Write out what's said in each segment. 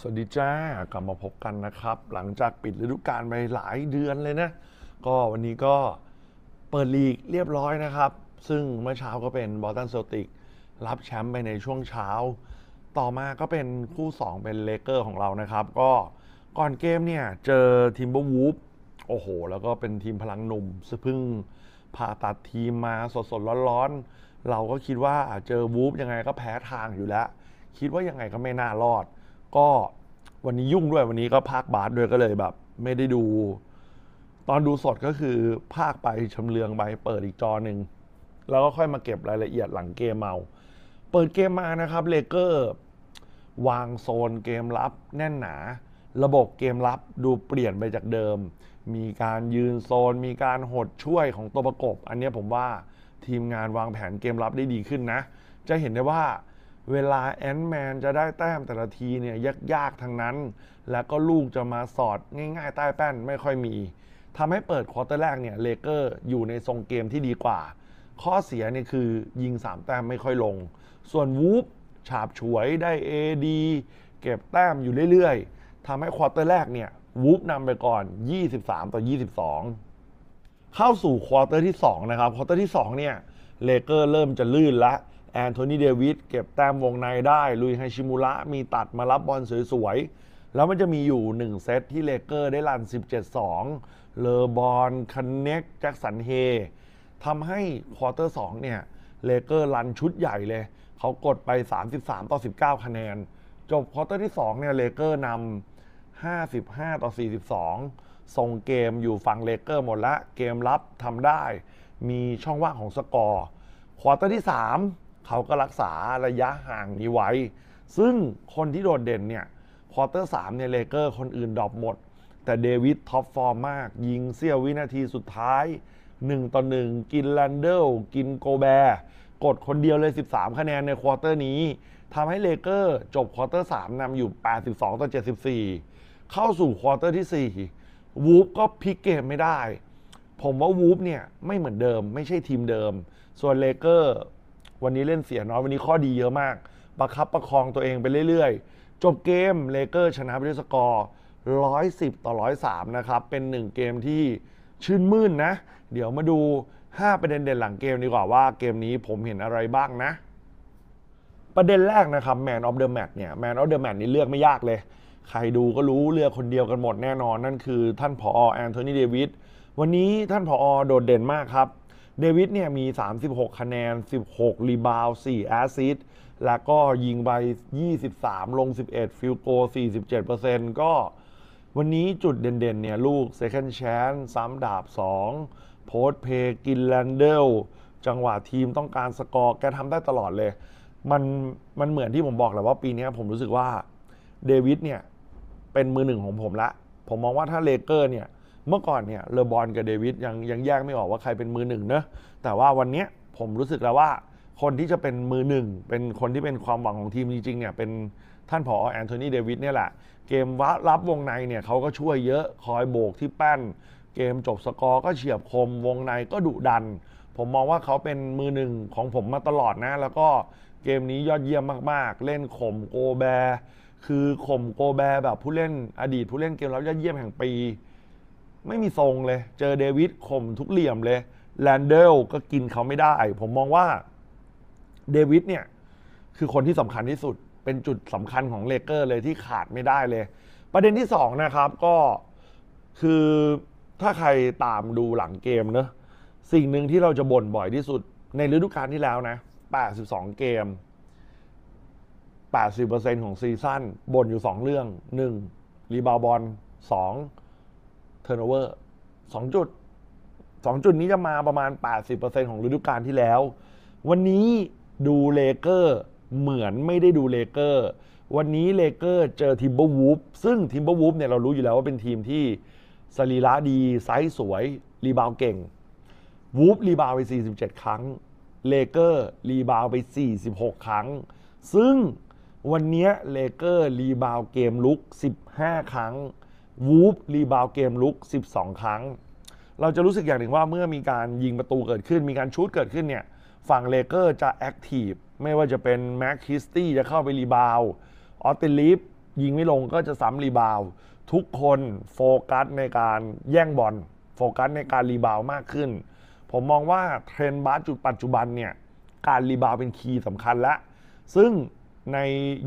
สวัสดีจ้ากลับมาพบกันนะครับหลังจากปิดฤดูกาลไปหลายเดือนเลยนะ ก็วันนี้ก็เปิดลีกเรียบร้อยนะครับ ซึ่งเมื่อเช้าก็เป็นบอลตันเซลติกรับแชมป์ไปในช่วงเช้า ต่อมาก็เป็นคู่ 2 เป็นเลเกอร์ของเรานะครับ ก็ก่อนเกมเนี่ยเจอทีมบอ์วูฟโอ้โห แล้วก็เป็นทีมพลังหนุ่ม ซึ่งพึ่งผ่าตัดทีมมาสดๆร้อนๆ เราก็คิดว่าเจอวูฟยังไงก็แพ้ทางอยู่แล้ว คิดว่ายังไงก็ไม่น่ารอดก็วันนี้ยุ่งด้วยวันนี้ก็ภาคบาสด้วยก็เลยแบบ ไม่ได้ดู ตอนดูสดก็คือภาคไปชำเลืองไปเปิดอีกจอหนึ่งแล้วก็ค่อยมาเก็บรายละเอียดหลังเกมเมาเปิดเกมมานะครับเลเกอร์ วางโซนเกมรับแน่นหนา ระบบเกมรับดูเปลี่ยนไปจากเดิม มีการยืนโซน มีการหดช่วยของตัวประกบอันนี้ผมว่าทีมงานวางแผนเกมรับได้ดีขึ้นนะ จะเห็นได้ว่าเวลาแอนด์แมนจะได้แต้มแต่ละทีเนี่ยยากๆทั้งนั้น แล้วก็ลูกจะมาสอดง่ายๆใต้แป้นไม่ค่อยมีทำให้เปิดควอเตอร์แรกเนี่ยเลเกอร์อยู่ในทรงเกมที่ดีกว่า ข้อเสียเนี่ยคือยิง 3 แต้มไม่ค่อยลง ส่วนวูฟฉาบฉวยได้ AD เก็บแต้มอยู่เรื่อยๆทำให้ควอเตอร์แรกเนี่ยวูฟนำไปก่อน 23 ต่อ 22 เข้าสู่ควอเตอร์ที่ 2 นะครับควอเตอร์ที่2เนี่ยเลเกอร์เริ่มจะลื่นละแอนโทนีเดวิดเก็บแต้มวงในได้ ลุยไฮชิมูระมีตัดมารับบอลสวยๆ แล้วมันจะมีอยู่ 1 เซตที่เลเกอร์ได้รัน 17-2เลอบอลคันเน็กแจ็คสันเฮทำให้ควอเตอร์2เนี่ยเลเกอร์รันชุดใหญ่เลย เขากดไป 33 ต่อ 19 คะแนน จบควอเตอร์ที่ 2เนี่ยเลเกอร์นำ55 ต่อ 42ส่งเกมอยู่ฝั่งเลเกอร์หมดละเกมรับทำได้ มีช่องว่างของสกอร์ควอเตอร์ที่3เขาก็รักษาระยะห่างนี้ไว้ ซึ่งคนที่โดดเด่นเนี่ยควอเตอร์สามเนี่ยเลเกอร์ คนอื่นดรอปหมด แต่เดวิดท็อปฟอร์มมาก ยิงเสี้ยววินาทีสุดท้าย 1 ต่อ 1 กินแลนเดลกินโกแบร์กดคนเดียวเลย 13 คะแนนในควอเตอร์นี้ทำให้เลเกอร์จบควอเตอร์3นำอยู่ 82 ต่อ 74 เข้าสู่ควอเตอร์ที่4วูฟก็พลิกเกมไม่ได้ ผมว่าวูฟเนี่ยไม่เหมือนเดิม ไม่ใช่ทีมเดิม ส่วนเลเกอร์วันนี้เล่นเสียน้อย วันนี้ข้อดีเยอะมาก ประคับประคองตัวเองไปเรื่อยๆ จบเกมเลเกอร์ ชนะไปด้วยสกอร์ 110ต่อ103 นะครับ เป็น1เกมที่ชื่นมื่นนะ เดี๋ยวมาดู 5 ประเด็นเด่นหลังเกมดีกว่าว่าเกมนี้ผมเห็นอะไรบ้างนะ ประเด็นแรกนะครับแมนออฟเดอะแมตช์เนี่ยแมนออฟเดอะแมตช์นี่เลือกไม่ยากเลย ใครดูก็รู้เลือกคนเดียวกันหมดแน่นอน นั่นคือท่านผอแอนโทนีเดวิดวันนี้ท่านผอโดดเด่นมากครับเดวิดเนี่ยมี 36 คะแนน 16รีบาว4แอสซิสแล้วก็ยิงไป23 ลง 11 ฟิลโก47%ก็ วันนี้จุดเด่นๆเนี่ยลูกเซคันด์แชนซ้ำดาบ2โพสเพกินแลนเดลจังหวะทีมต้องการสกอร์แกทำได้ตลอดเลยมันมันเหมือนที่ผมบอกแหละว่าปีนี้ผมรู้สึกว่าเดวิดเนี่ยเป็นมือหนึ่งของผมละผมมองว่าถ้าเลเกอร์เนี่ยเมื่อก่อนเนี่ย เลอบอนกับเดวิดยังยังแยกไม่ออกว่าใครเป็นมือหนึ่งเนอะแต่ว่าวันนี้ผมรู้สึกแล้วว่าคนที่จะเป็นมือหนึ่ง เป็นคนที่เป็นความหวังของทีมจริงๆเนี่ย เป็นท่านผอแอนโทนีเดวิดเนี่ยแหละ เกมวัรับวงในเนี่ยเขาก็ช่วยเยอะ คอยโบกที่แป้น เกมจบสกอร์ก็เฉียบคม วงในก็ดุดัน ผมมองว่าเขาเป็นมือหนึ่งของผมมาตลอดนะ แล้วก็เกมนี้ยอดเยี่ยมมากๆ เล่นข่มโกแบคือข่มโกแบแบบผู้เล่นอดีตผู้เล่นเกมรับยอดเยี่ยมแห่งปีไม่มีทรงเลย เจอเดวิดข่มทุกเหลี่ยมเลย แลนเดลก็กินเขาไม่ได้ ผมมองว่าเดวิดเนี่ยคือคนที่สำคัญที่สุด เป็นจุดสำคัญของเลเกอร์ เลยที่ขาดไม่ได้เลย ประเด็นที่สองนะครับก็คือถ้าใครตามดูหลังเกมเนอะสิ่งหนึ่งที่เราจะบ่นบ่อยที่สุดในฤดูกาลที่แล้วนะ 82 เกม 80%ของซีซั่นบ่นอยู่ 2 เรื่อง 1. รีบาวบอล2อร์โนเวอร์สองจุดสองจุดนี้จะมาประมาณ 80%ของฤดูกาลที่แล้ว วันนี้ดูเลเกอร์เหมือนไม่ได้ดูเลเกอร์วันนี้เลเกอร์เจอทิมเบอร์วูฟซึ่งทิมเบอร์วูฟเนี่ยเรารู้อยู่แล้วว่าเป็นทีมที่สรีระดีไซส์สวยรีบาวเก่งวูฟรีบาวไป 47 ครั้งเลเกอร์รีบาวไป 46 ครั้ง ซึ่งวันนี้เลเกอร์รีบาวเกมลุก 15 ครั้งวูฟรีบาวเกมลุก 12 ครั้ง เราจะรู้สึกอย่างหนึ่งว่าเมื่อมีการยิงประตูเกิดขึ้น มีการชูดเกิดขึ้นเนี่ยฝั่งเลเกอร์จะแอคทีฟไม่ว่าจะเป็นแม็กคิสตี้จะเข้าไปรีบาว ออสตินลิฟยิงไม่ลงก็จะซ้ำรีบาว ทุกคนโฟกัสในการแย่งบอลโฟกัสในการรีบาวมากขึ้น ผมมองว่าเทรนด์บาสจุดปัจจุบันเนี่ยการรีบาวเป็นคีย์สำคัญและซึ่งใน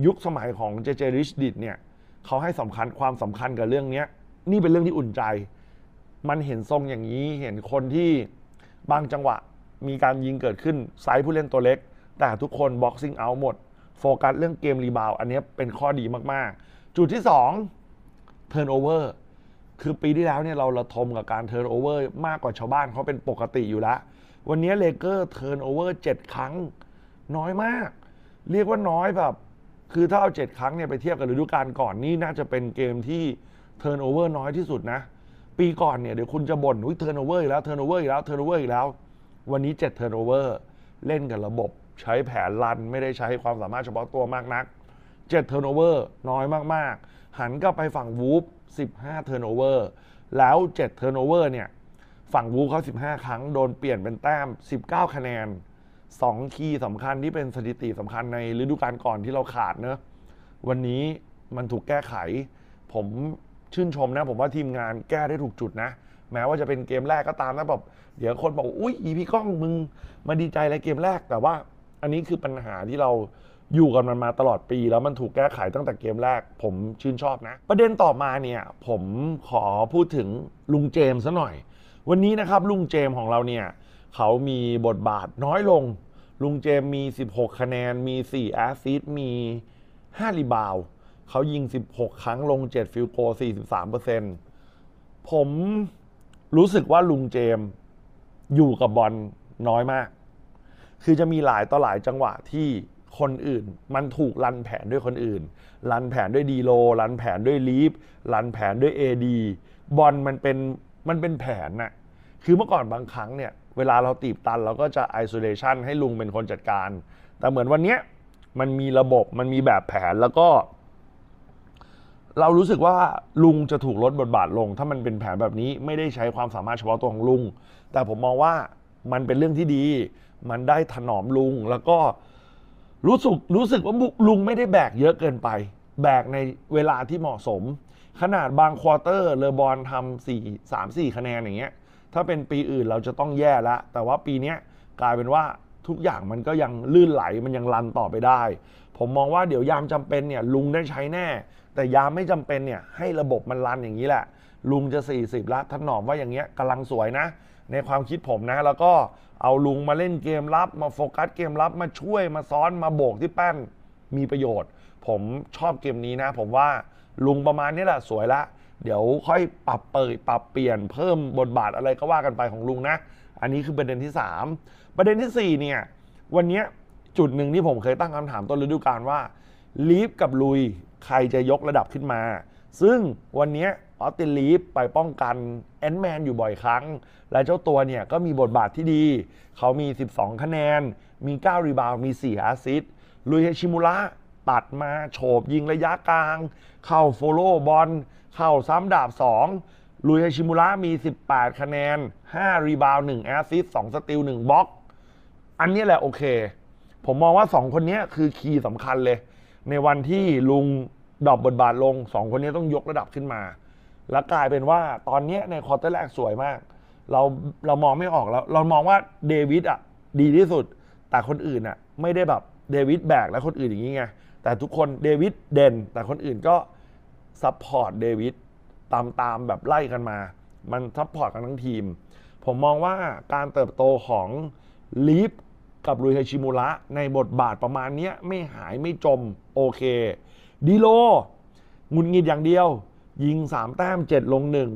ยุคสมัยของเจเจริชดิดเนี่ยเขาให้สำคัญความสำคัญกับเรื่องเนี้ยนี่เป็นเรื่องที่อุ่นใจ มันเห็นทรงอย่างนี้เห็นคนที่บางจังหวะมีการยิงเกิดขึ้นไซส์ผู้เล่นตัวเล็ก แต่ทุกคนบ็อกซิ่งเอาหมด โฟกัสเรื่องเกมรีบาว อันนี้เป็นข้อดีมากๆ จุดที่2เทิร์นโอเวอร์คือปีที่แล้วเนี่ยเราระทมกับการเทิร์นโอเวอร์มากกว่าชาวบ้านเขาเป็นปกติอยู่แล้ว วันนี้เลเกอร์เทิร์นโอเวอร์7ครั้ง น้อยมาก เรียกว่าน้อยแบบคือถ้าเอาเจ็ดครั้งเนี่ยไปเทียบกับฤดูกาลก่อนนี่น่าจะเป็นเกมที่เทิร์นโอเวอร์น้อยที่สุดนะ ปีก่อนเนี่ยเดี๋ยวคุณจะบ่นอุ้ยเทิร์นโอเวอร์อีกแล้วเทิร์นโอเวอร์อีกแล้วเทิร์นโอเวอร์อีกแล้ว วันนี้เจ็ดเทิร์นโอเวอร์เล่นกับระบบใช้แผนลันไม่ได้ใช้ความสามารถเฉพาะตัวมากนักเจ็ดเทิร์นโอเวอร์น้อยมากๆ หันกลับไปฝั่งวูฟสิบห้าเทิร์นโอเวอร์แล้วเจ็ดเทิร์นโอเวอร์เนี่ยฝั่งวูฟเขาสิบห้าครั้งโดนเปลี่ยนเป็นแต้มสิบเก้าคะแนนสองคีย์สำคัญที่เป็นสถิติสำคัญในฤดูกาลก่อนที่เราขาดเนอะวันนี้มันถูกแก้ไข ผมชื่นชมนะผมว่าทีมงานแก้ได้ถูกจุดนะ แม้ว่าจะเป็นเกมแรกก็ตามนะแบบเดี๋ยวคนบอกอุ้ยอีพี่ก้องมึง มาดีใจอะไรเกมแรกแต่ว่าอันนี้คือปัญหาที่เราอยู่กันมันมาตลอดปี แล้วมันถูกแก้ไขตั้งแต่เกมแรกผมชื่นชอบนะ ประเด็นต่อมาเนี่ยผมขอพูดถึงลุงเจมส์ซะหน่อย วันนี้นะครับลุงเจมส์ของเราเนี่ยเขามีบทบาทน้อยลง ลุงเจมมี 16 คะแนน มี 4 แอสซิสมี5รีบาว เขายิง 16 ครั้งลง 7 ฟิลโก43%ผมรู้สึกว่าลุงเจมอยู่กับบอลน้อยมาก คือจะมีหลายต่อหลายจังหวะที่คนอื่นมันถูกลันแผนด้วยคนอื่น ลันแผนด้วยดีโลลันแผนด้วยลีฟลันแผนด้วยเอดี บอลมันเป็นมันเป็นแผนนะ่ะ คือเมื่อก่อนบางครั้งเนี่ยเวลาเราตีบตันเราก็จะไอโซเลชันให้ลุงเป็นคนจัดการ แต่เหมือนวันนี้มันมีระบบมันมีแบบแผนแล้วก็ เรารู้สึกว่าลุงจะถูกลดบทบาทลง ถ้ามันเป็นแผนแบบนี้ไม่ได้ใช้ความสามารถเฉพาะตัวของลุง แต่ผมมองว่ามันเป็นเรื่องที่ดี มันได้ถนอมลุงแล้วก็รู้สึกรู้สึกว่าลุงไม่ได้แบกเยอะเกินไป แบกในเวลาที่เหมาะสม ขนาดบางควอเตอร์ เลอบอลทำสี่สามสี่คะแนนอย่างเงี้ยถ้าเป็นปีอื่นเราจะต้องแย่ละแต่ว่าปีนี้กลายเป็นว่าทุกอย่างมันก็ยังลื่นไหลมันยังรันต่อไปได้ ผมมองว่าเดี๋ยวยามจำเป็นเนี่ยลุงได้ใช้แน่ แต่ยามไม่จำเป็นเนี่ยให้ระบบมันรันอย่างนี้แหละ ลุงจะ 40 ละท่านหนอมว่าอย่างเงี้ยกำลังสวยนะ ในความคิดผมนะ แล้วก็เอาลุงมาเล่นเกมรับ มาโฟกัสเกมรับมาช่วยมาซ้อนมาโบกที่แป้นมีประโยชน์ ผมชอบเกมนี้นะ ผมว่าลุงประมาณนี้แหละสวยละเดี๋ยวค่อยปรับเปิดปรับเปลี่ยนเพิ่มบทบาทอะไรก็ว่ากันไปของลุงนะ อันนี้คือประเด็นที่ 3 ประเด็นที่4เนี่ย วันนี้จุดหนึ่งที่ผมเคยตั้งคำถามต้นฤดูกาลว่าลีฟกับลุยใครจะยกระดับขึ้นมา ซึ่งวันนี้ออสตินลีฟไปป้องกัน แอนด์แมนอยู่บ่อยครั้ง และเจ้าตัวเนี่ยก็มีบทบาทที่ดี เขามี 12 คะแนน มี 9 รีบาวมี4อาซิสลุยเฮชิมุระตัดมาโฉบ ยิงระยะกลาง เข้าโฟโล่บอลเข้าซ้ำดาบ 2ลุยไฮชิมุระมี 18 คะแนน 5รีบาว1แอสซิส2สติล1บล็อก อันนี้แหละโอเค ผมมองว่า 2 คนนี้คือคีย์สำคัญเลย ในวันที่ลุงดอบบทบาทลง 2 คนนี้ต้องยกระดับขึ้นมา แล้วกลายเป็นว่าตอนนี้ในคอร์เตอร์แรกสวยมาก เราเรามองไม่ออกแล้ว เรามองว่าเดวิดอ่ะดีที่สุด แต่คนอื่นอ่ะไม่ได้แบบเดวิดแบกและคนอื่นอย่างนี้ไง แต่ทุกคนเดวิดเด่น แต่คนอื่นก็ซัพพอร์ตเดวิดตามตามแบบไล่กันมา มันซัพพอร์ตกันทั้งทีม ผมมองว่าการเติบโตของลีฟกับรุยเฮชิมูระในบทบาทประมาณนี้ไม่หายไม่จม โอเคดีโลงุนงิดอย่างเดียวยิง 3 แต้ม 7 ลงหนึ่ง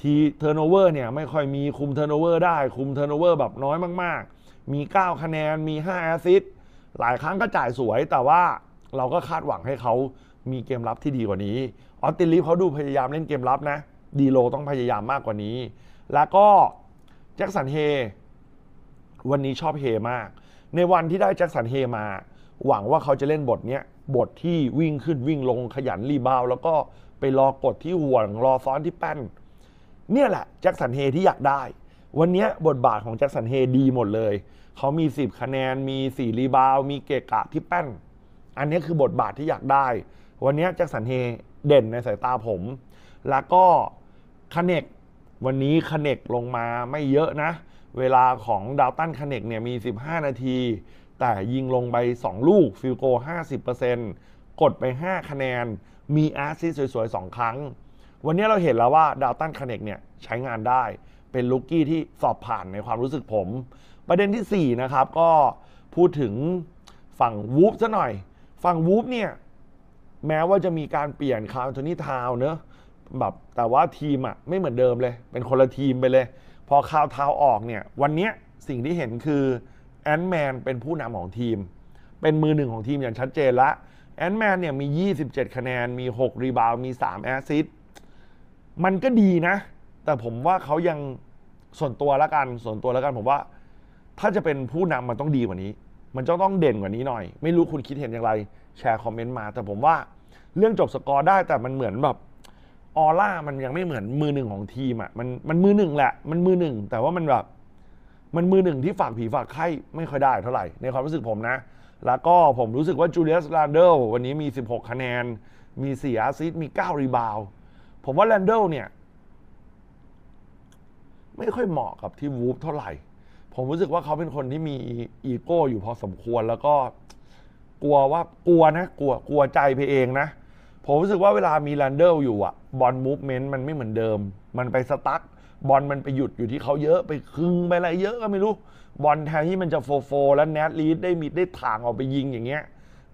ทีเทอร์โนเวอร์เนี่ยไม่ค่อยมีคุมเทอร์โนเวอร์ได้คุมเทอร์โนเวอร์แบบน้อยมากๆ มี 9 คะแนนมี5แอสซิสหลายครั้งก็จ่ายสวยแต่ว่าเราก็คาดหวังให้เขามีเกมรับที่ดีกว่านี้ ออสตินลีฟเขาดูพยายามเล่นเกมรับนะ ดีโลต้องพยายามมากกว่านี้ แล้วก็แจ็คสันเฮ วันนี้ชอบเฮมาก ในวันที่ได้แจ็คสันเฮมา หวังว่าเขาจะเล่นบทนี้บทที่วิ่งขึ้นวิ่งลงขยันรีบาวแล้วก็ไปรอกดที่ห่วงรอซ้อนที่แป้น เนี่ยแหละแจ็คสันเฮที่อยากได้ วันนี้บทบาทของแจ็คสันเฮดีหมดเลย เขามี10คะแนน มี4รีบาว มีเกะกะที่แป้น อันนี้คือบทบาทที่อยากได้วันนี้แจ็คสันเฮเด่นในสายตาผม แล้วก็คเนกวันนี้คเนกลงมาไม่เยอะนะ เวลาของดาวตันคเนกเนี่ยมี 15 นาที แต่ยิงลงไป2ลูกฟิลโก50%กดไป 5 คะแนนมีแอสซิสสวยๆ2 ครั้ง วันนี้เราเห็นแล้วว่าดาวตันคเนกเนี่ยใช้งานได้ เป็นลูกกี้ที่สอบผ่านในความรู้สึกผม ประเด็นที่4นะครับก็พูดถึงฝั่งวูฟซะหน่อย ฝั่งวูฟเนี่ยแม้ว่าจะมีการเปลี่ยนคาร์โทนี่ทาวเนอะแบบแต่ว่าทีมอะไม่เหมือนเดิมเลย เป็นคนละทีมไปเลย พอคาวทาวออกเนี่ยวันนี้สิ่งที่เห็นคือแอนด์แมนเป็นผู้นำของทีม เป็นมือหนึ่งของทีมอย่างชัดเจนละแอนด์แมนเนี่ยมี 27 คะแนนมี 6 รีบาวมี 3 แอสซิสต์มันก็ดีนะ แต่ผมว่าเขายังส่วนตัวละกันส่วนตัวละกันผมว่า ถ้าจะเป็นผู้นำมันต้องดีกว่านี้ มันจะต้องเด่นกว่านี้หน่อย ไม่รู้คุณคิดเห็นอย่างไรแชร์คอมเมนต์มาแต่ผมว่าเรื่องจบสกอร์ได้แต่มันเหมือนแบบออร่า มันยังไม่เหมือนมือหนึ่งของทีมอ่ะมันมันมือหนึ่งแหละ มันมือหนึ่ง แต่ว่ามันแบบ มันมือหนึ่ง ที่ฝากผีฝากไข้ไม่ค่อยได้เท่าไหร่ในความรู้สึกผมนะแล้วก็ผมรู้สึกว่าจูเลียสแลนเดลวันนี้มี16คะแนน มี4อาซิสมี9รีบาวผมว่าแลนเดลเนี่ย ไม่ค่อยเหมาะกับที่วูฟเท่าไหร่ ผมรู้สึกว่าเขาเป็นคนที่มีอีโก้อยู่พอสมควรแล้วก็กลัวว่ากลัวนะกลัวกลัวใจไปเองนะผมรู้สึกว่าเวลามีแลนเดิลอยู่อะบอลมูฟเมนต์มันไม่เหมือนเดิม มันไปสตั๊กบอลมันไปหยุดอยู่ที่เขาเยอะไปคึงไปอะไรเยอะก็ไม่รู้บอลแทนที่มันจะโฟโฟแล้วแนทลีดได้มีได้ถ่างออกไปยิงอย่างเงี้ย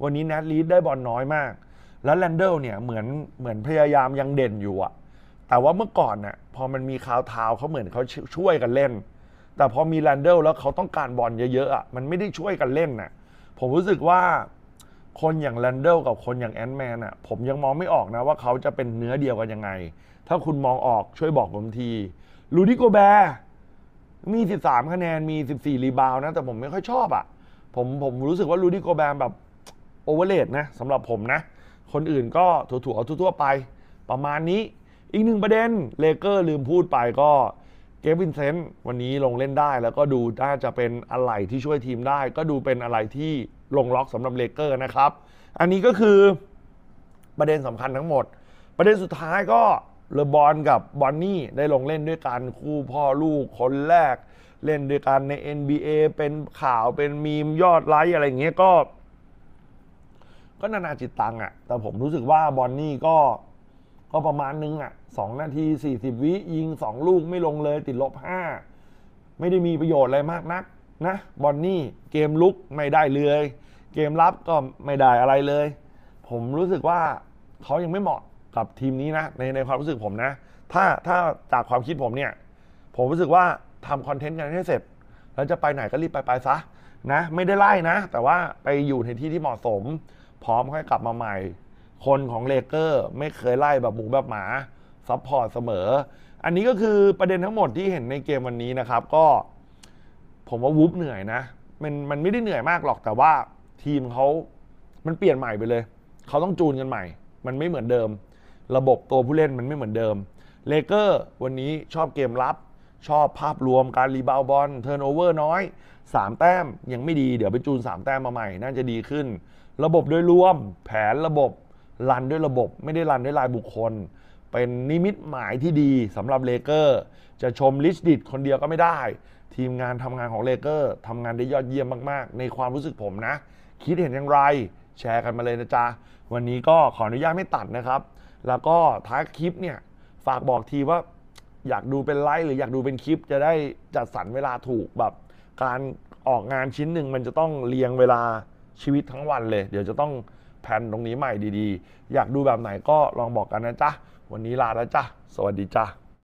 วันนี้แนทลีดได้บอลน้อยมาก แล้วแลนเดิลเนี่ยเหมือนเหมือนพยายามยังเด่นอยู่อะแต่ว่าเมื่อก่อนน่ะพอมันมีคาวทาวเขาเหมือนเขาช่วยกันเล่น แต่พอมีแลนเดิลแล้วเขาต้องการบอลเยอะๆอะมันไม่ได้ช่วยกันเล่นน่ะผมรู้สึกว่าคนอย่างแลนเดลกับคนอย่างแอนด์แมนอ่ะผมยังมองไม่ออกนะว่าเขาจะเป็นเนื้อเดียวกันยังไง ถ้าคุณมองออกช่วยบอกผมทีลูดิโกแบร์มี 13 คะแนนมี 14 รีบาวนะ แต่ผมไม่ค่อยชอบอ่ะผมผมรู้สึกว่าลูดิโกแบร์แบบโอเวอร์เลดนะสำหรับผมนะ คนอื่นก็ถั่วๆทั่วๆไป ประมาณนี้อีกหนึ่งประเด็นเลเกอร์ลืมพูดไปก็เกวินเซนต์วันนี้ลงเล่นได้แล้วก็ดูน่าจะเป็นอะไรที่ช่วยทีมได้ ก็ดูเป็นอะไรที่ลงล็อกสำหรับเลเกอร์นะครับ อันนี้ก็คือประเด็นสำคัญทั้งหมด ประเด็นสุดท้ายก็เลบอนกับบอนนี่ได้ลงเล่นด้วยกันคู่พ่อลูกคนแรก เล่นด้วยกันใน NBA เป็นข่าวเป็นมีม ยอดไลค์อะไรอย่างเงี้ยก็ก็นานาจิตตังอะแต่ผมรู้สึกว่าบอนนี่ก็ก็ประมาณหนึ่งอ่ะสองนาทีสี่สิบวิยิงสองลูกไม่ลงเลยติดลบห้าไม่ได้มีประโยชน์อะไรมากนักนะบอนนี่เกมลุกไม่ได้เลยเกมรับก็ไม่ได้อะไรเลย ผมรู้สึกว่าเขายังไม่เหมาะกับทีมนี้นะในในความรู้สึกผมนะ ถ้าถ้าจากความคิดผมเนี่ยผมรู้สึกว่าทำคอนเทนต์กันให้เสร็จ แล้วจะไปไหนก็รีบไปไปซะนะไม่ได้ไล่นะ แต่ว่าไปอยู่ในที่ที่เหมาะสม พร้อมค่อยกลับมาใหม่คนของเลเกอร์ไม่เคยไล่แบบหมูแบบหมาซัพพอร์ตเสมอ อันนี้ก็คือประเด็นทั้งหมดที่เห็นในเกมวันนี้นะครับก็ผมว่าวูบเหนื่อยนะมันมันไม่ได้เหนื่อยมากหรอกแต่ว่าทีมเขามันเปลี่ยนใหม่ไปเลยเขาต้องจูนกันใหม่ มันไม่เหมือนเดิม ระบบตัวผู้เล่นมันไม่เหมือนเดิมเลเกอร์วันนี้ชอบเกมรับ ชอบภาพรวมการรีบาวบอลเทิร์นโอเวอร์น้อย3แต้ม ยังไม่ดีเดี๋ยวไปจูน3แต้มมาใหม่น่าจะดีขึ้น ระบบโดยรวมแผนระบบรันด้วยระบบ ไม่ได้รันด้วยลายบุคคล เป็นนิมิตหมายที่ดีสำหรับเลเกอร์ จะชมลิชดิดคนเดียวก็ไม่ได้ ทีมงานทำงานของเลเกอร์ทำงานได้ยอดเยี่ยมมากๆ ในความรู้สึกผมนะ คิดเห็นอย่างไรแชร์กันมาเลยนะจ๊ะ วันนี้ก็ขออนุญาตไม่ตัดนะครับ แล้วก็ท้ายคลิปเนี่ยฝากบอกทีว่า อยากดูเป็นไลฟ์หรืออยากดูเป็นคลิป จะได้จัดสรรเวลาถูกแบบ การออกงานชิ้นหนึ่งมันจะต้องเรียงเวลาชีวิตทั้งวันเลยเดี๋ยวจะต้องแผนตรงนี้ใหม่ดีๆ อยากดูแบบไหนก็ลองบอกกันนะจ๊ะ วันนี้ลาแล้วจ้ะ สวัสดีจ้ะ